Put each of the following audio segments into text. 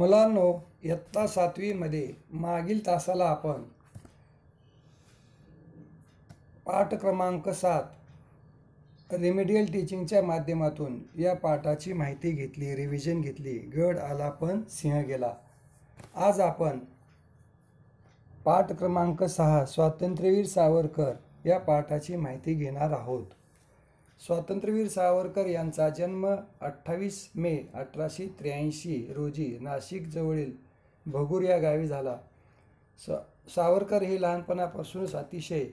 मुलांनो इयत्ता सातवीमध्ये मागील तासाला आपण पाठ क्रमांक सात रेमेडियल टीचिंगच्या माध्यमातून या पाठाची माहिती घेतली रिव्हिजन घेतली गड आला पण सिंह गेला आज आपण पाठ क्रमांक सहा स्वातंत्र्यवीर सावरकर या पाठाची माहिती घेणार आहोत स्वातंत्र्यवीर सावरकर यांचा जन्म अठ्ठावीस मे अठराशे त्र्याऐंशी रोजी नाशिकजवळील भगूर या गावी झाला स सावरकर हे लहानपणापासूनच अतिशय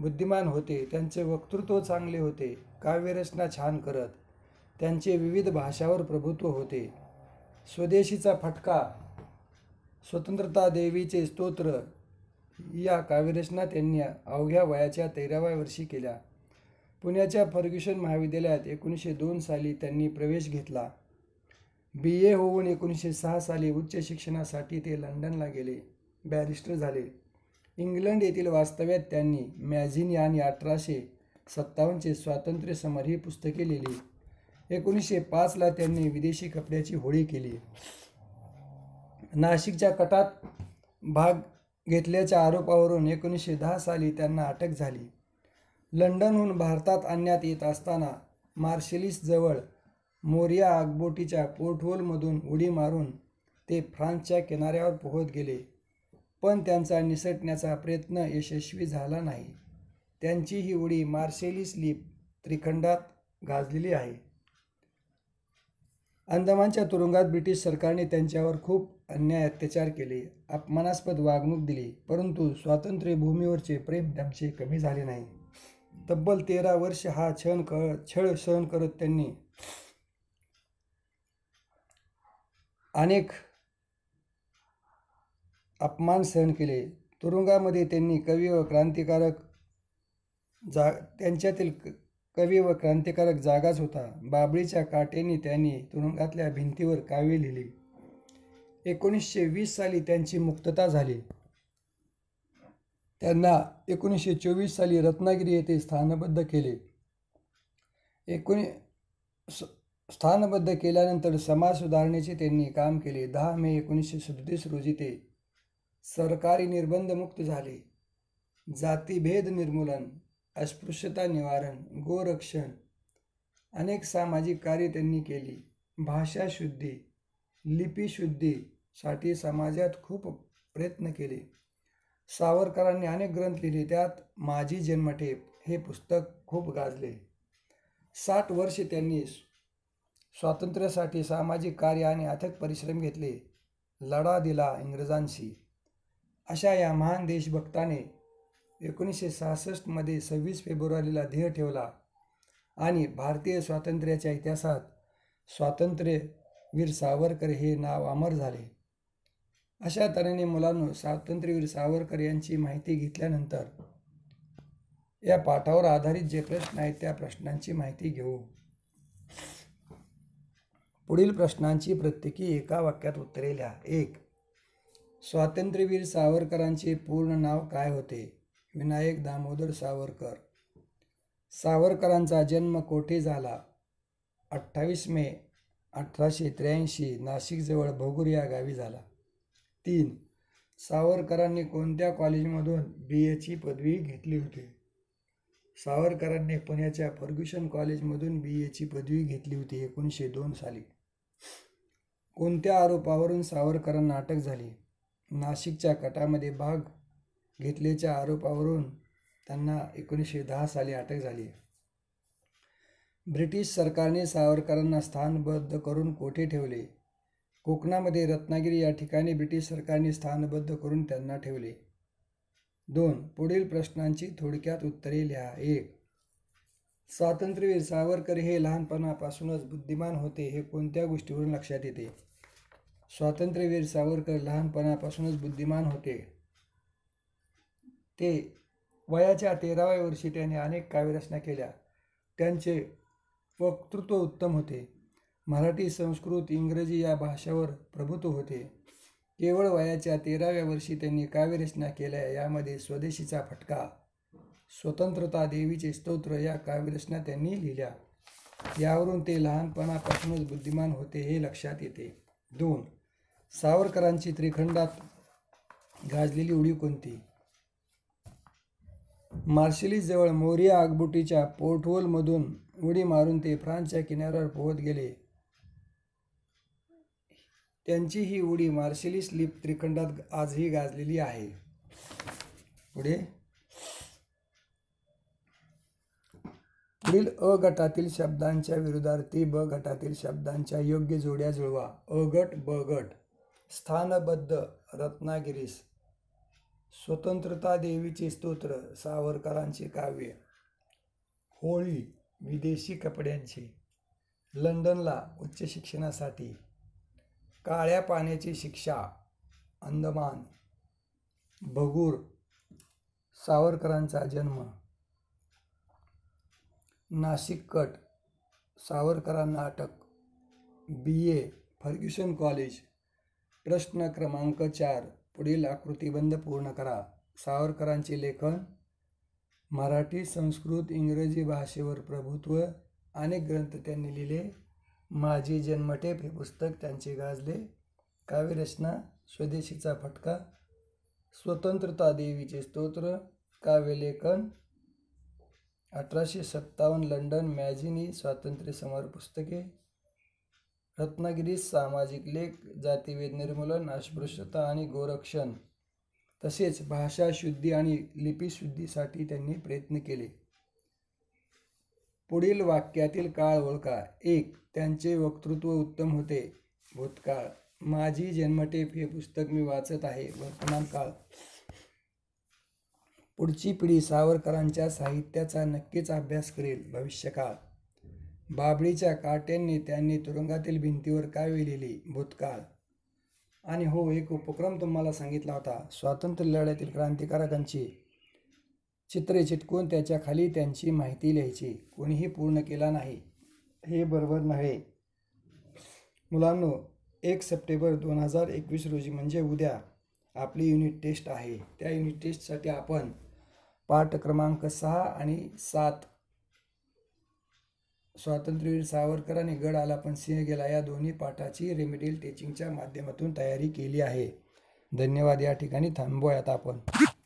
बुद्धिमान होते त्यांचे वक्तृत्व चांगले होते काव्यरचना छान करत त्यांचे विविध भाषावर प्रभुत्व होते स्वदेशीचा फटका स्वतंत्रता देवीचे स्तोत्र या काव्यरचना त्यांनी अवघ्या वयाच्या तेराव्या वर्षी केल्या पुण्याच्या फर्ग्युशन महाविद्यालयात एकोणीसशे दोन साली त्यांनी प्रवेश घेतला बी ए होऊन एकोणीसशे सहा साली उच्च शिक्षणासाठी ते लंडनला गेले बॅरिस्टर झाले इंग्लंड येथील वास्तव्यात त्यांनी मॅझिन यान अठराशे सत्तावन्नचे स्वातंत्र्य समर ही पुस्तके लिहिली एकोणीसशे पाचला त्यांनी विदेशी कपड्याची होळी केली नाशिकच्या कटात भाग घेतल्याच्या आरोपावरून एकोणीसशे दहा साली त्यांना अटक झाली लंडनहून भारतात आणण्यात येत असताना मार्शेलिसजवळ मोरिया आगबोटीच्या पोर्टहोलमधून उडी मारून ते फ्रान्सच्या किनाऱ्यावर पोहत गेले पण त्यांचा निसटण्याचा प्रयत्न यशस्वी झाला नाही त्यांची ही उडी मार्शेलिस लीप त्रिखंडात गाजलेली आहे अंदमानच्या तुरुंगात ब्रिटिश सरकारने त्यांच्यावर खूप अन्याय अत्याचार केले अपमानास्पद वागणूक दिली परंतु स्वातंत्र्यभूमीवरचे भूमीवरचे प्रेम त्यांचे कमी झाले नाही तब्बल तेरा वर्ष हा छन कर छळ सहन करत त्यांनी अनेक अपमान सहन केले तुरुंगामध्ये त्यांनी कवी व क्रांतिकारक जा त्यांच्यातील कवी व क्रांतिकारक जागाच होता बाबळीच्या काटेने त्यांनी तुरुंगातल्या भिंतीवर काव्य लिहिली एकोणीसशे वीस साली त्यांची मुक्तता झाली त्यांना एकोणीसशे चोवीस साली रत्नागिरी येथे स्थानबद्ध केले एकोणी स्थानबद्ध केल्यानंतर समाज सुधारणेचे त्यांनी काम केले दहा मे एकोणीसशे सदतीस रोजी ते सरकारी निर्बंधमुक्त झाले जातीभेद निर्मूलन अस्पृश्यता निवारण गोरक्षण अनेक सामाजिक कार्य त्यांनी केली भाषाशुद्धी लिपीशुद्धीसाठी समाजात खूप प्रयत्न केले सावरकरांनी अनेक ग्रंथ लिहिले त्यात माझी जन्मठेप हे पुस्तक खूप गाजले साठ वर्षे त्यांनी स्वातंत्र्यासाठी सामाजिक कार्य आणि अथक परिश्रम घेतले लढा दिला इंग्रजांशी अशा या महान देशभक्ताने एकोणीसशे सहासष्टमध्ये सव्वीस फेब्रुवारीला ध्येय ठेवला आणि भारतीय स्वातंत्र्याच्या इतिहासात स्वातंत्र्यवीर सावरकर हे नाव अमर झाले अशा तऱ्हेने मुलांनो स्वातंत्र्यवीर सावरकर यांची माहिती घेतल्यानंतर या पाठावर आधारित जे प्रश्न आहेत त्या प्रश्नांची माहिती घेऊ पुढील प्रश्नांची प्रत्येकी एका वाक्यात उत्तरे लिहा एक स्वातंत्र्यवीर सावरकरांचे पूर्ण नाव काय होते विनायक दामोदर सावरकर सावरकरांचा जन्म कोठे झाला अठ्ठावीस मे अठराशे त्र्याऐंशी नाशिकजवळ भोगुर या गावी झाला तीन सावरकरांनी कोणत्या कॉलेजमधून बी एची पदवी घेतली होती सावरकरांनी पुण्याच्या फर्ग्युशन कॉलेजमधून बी एची पदवी घेतली होती एकोणीसशे दोन साली कोणत्या आरोपावरून सावरकरांना अटक झाली नाशिकच्या कटामध्ये भाग घेतल्याच्या आरोपावरून त्यांना एकोणीसशे दहा साली अटक झाली ब्रिटिश सरकारने सावरकरांना स्थानबद्ध करून कोठे ठेवले कोकणामध्ये रत्नागिरी या ठिकाणी ब्रिटिश सरकारने स्थानबद्ध करून त्यांना ठेवले दोन पुढील प्रश्नांची थोडक्यात उत्तरे लिहा एक स्वातंत्र्यवीर सावरकर हे लहानपणापासूनच बुद्धिमान होते हे कोणत्या गोष्टीवरून लक्षात येते स्वातंत्र्यवीर सावरकर लहानपणापासूनच बुद्धिमान होते ते वयाच्या तेराव्या वर्षी त्यांनी अनेक काव्यरचना केल्या त्यांचे वक्तृत्व उत्तम होते मराठी संस्कृत इंग्रजी या भाषावर प्रभुत्व होते केवळ वयाच्या तेराव्या वर्षी त्यांनी काव्यरचना केल्या यामध्ये स्वदेशीचा फटका स्वतंत्रता देवीचे स्तोत्र या काव्यरचना त्यांनी लिहिल्या यावरून ते लहानपणापासूनच बुद्धिमान होते हे लक्षात येते दोन सावरकरांची त्रिखंडात गाजलेली उडी कोणती मार्शलीजवळ मोरिया आगबुटीच्या पोर्टवलमधून उडी मारून ते फ्रान्सच्या किनाऱ्यावर पोहत गेले त्यांची ही उडी मार्शली स्लीप त्रिखंडात आजही गाजलेली आहे पुढे पुढील अ गटातील शब्दांच्या विरुद्धार्थी ब गटातील शब्दांच्या योग्य जोड्या जुळवा अ गट ब गट स्थानबद्ध रत्नागिरीस स्वतंत्रता देवीचे स्तोत्र सावरकरांचे काव्य होळी विदेशी कपड्यांची लंडनला उच्च शिक्षणासाठी काळ्या पाण्याची शिक्षा अंदमान भगूर सावरकरांचा जन्म नाशिक कट सावरकरांना अटक बी ए फर्ग्युसन कॉलेज प्रश्न क्रमांक चार पुढील आकृतीबंध पूर्ण करा सावरकरांचे लेखन मराठी संस्कृत इंग्रजी भाषेवर प्रभुत्व अनेक ग्रंथ त्यांनी लिहिले माझी जन्मठेप हे पुस्तक त्यांचे गाजले काव्यरचना स्वदेशीचा फटका स्वतंत्रता देवीचे स्तोत्र काव्यलेखन अठराशे सत्तावन्न लंडन मॅझिनी स्वातंत्र्य समोर पुस्तके रत्नागिरी सामाजिक लेख जातीवेद निर्मूलन अस्पृश्यता आणि गोरक्षण तसेच भाषाशुद्धी आणि लिपीशुद्धीसाठी त्यांनी प्रयत्न केले पुढील वाक्यातील काळ ओळखा एक त्यांचे वक्तृत्व उत्तम होते भूतकाळ माझी जन्मटेप हे पुस्तक मी वाचत आहे वर्तमान काळ पुढची पिढी सावरकरांच्या साहित्याचा नक्कीच अभ्यास करेल भविष्यकाळ बाबळीच्या काट्यांनी त्यांनी तुरुंगातील भिंतीवर काय लिहिली भूतकाळ आणि हो एक उपक्रम तुम्हाला सांगितला होता स्वातंत्र्य लढ्यातील क्रांतिकारकांची चित्रे चिटकून त्याच्याखाली त्यांची माहिती लिहायची कोणीही पूर्ण केला नाही हे बरोबर नव्हे मुलांनो एक सप्टेंबर दोन हजार एकवीस रोजी म्हणजे उद्या आपली युनिट टेस्ट आहे त्या युनिट टेस्टसाठी आपण पाठ क्रमांक सहा आणि सात स्वातंत्र्यवीर सावरकर आणि गड पण सिंह गेला या दोन्ही पाठाची रेमेडियल टीचिंगच्या माध्यमातून तयारी केली आहे धन्यवाद या ठिकाणी थांबवूयात आपण